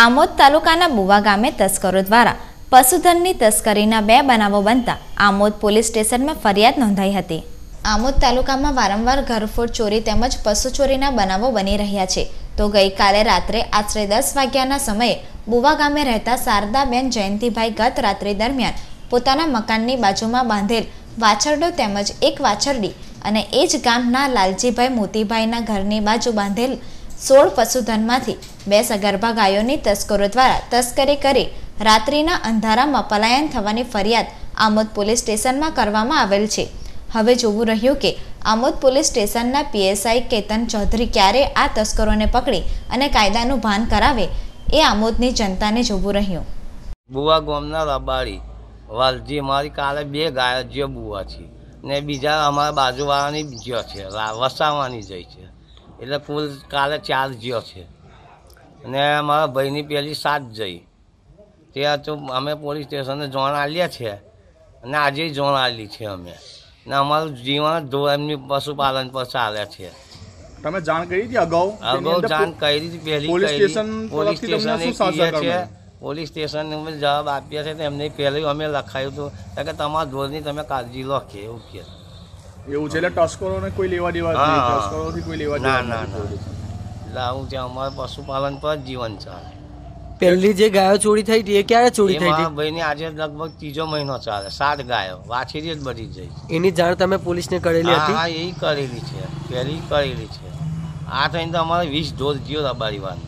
આમોદ તાલુકાના બુવા ગામે તસ્કરો દ્વારા પશુધનની તસ્કરીના બે બનાવો બનતા આમોદ પોલીસ સ્ટેશનમાં ફરિયાદ નોંધાઈ હતી આમોદ તાલુકામાં વારંવાર ઘરફોડ ચોરી તેમજ પશુ ચોરીના બનાવો બની રહ્યા છે તો ગઈકાલે રાત્રે આશરે દસ વાગ્યાના સમયે બુવા ગામે રહેતા શારદાબેન જયંતિભાઈ ગત રાત્રિ દરમિયાન પોતાના મકાનની બાજુમાં બાંધેલ વાછરડો તેમજ એક વાછરડી અને એ જ ગામના લાલજીભાઈ મોતીભાઈના ઘરની બાજુ બાંધેલ સોળ પશુધનમાંથી બે સગર્ભા ગાયોની તસ્કરો દ્વારા તસ્કરી કરી રાત્રિના અંધારામાં પલાયન થવાની ફરિયાદ આમોદ પોલીસ સ્ટેશનમાં કરવામાં આવેલ છે હવે જોવું રહ્યું કે આમોદ પોલીસ સ્ટેશનના પીએસઆઈ કેતન ચૌધરી ક્યારે આ તસ્કરોને પકડી અને કાયદાનું ભાન કરાવે એ આમોદની જનતાને જોવું રહ્યું બુવા ગોમના રબારી વાલજી મારી કાલે બે ગાયો જે બુવા છે ને બીજા અમારા બાજુવાળાની બીજો છે વસાવાની જઈ છે એટલે કુલ કાલે ચાર જ્યો છે અને મારા ભાઈની પહેલી સાત જઈ તે તો અમે પોલીસ સ્ટેશને જોણ આલ્યા છે અને આજે જોણ આલી છે અમે ને અમારું જીવન એમની પશુપાલન પર ચાલે છે તમે જાણ કરી હતી અગાઉ અગાઉ જાણ કરી હતી પહેલી પોલીસ સ્ટેશન પોલીસ સ્ટેશન છે પોલીસ સ્ટેશન જવાબ આપ્યા છે તો એમને પહેલાં અમે લખાયું હતું કે તમારા ધોરણની તમે કાળજી લો કે એવું કે એવું છે એટલે ને કોઈ લેવા દેવા નથી ટસ્કરોથી કોઈ લેવા દેવા ના એટલે આવું ત્યાં અમારે પશુપાલન પર જીવન ચાલે પહેલી જે ગાયો ચોરી થઈ હતી એ ક્યારે ચોરી થઈ હતી ભાઈને આજે લગભગ ત્રીજો મહિનો ચાલે સાત ગાયો વાછેરી જ બધી જઈ એની જાણ તમે પોલીસ ને કરેલી હતી હા એ કરેલી છે પહેલી કરેલી છે આ થઈને તો અમારે વીસ ઢોર જીઓ રબારી વાર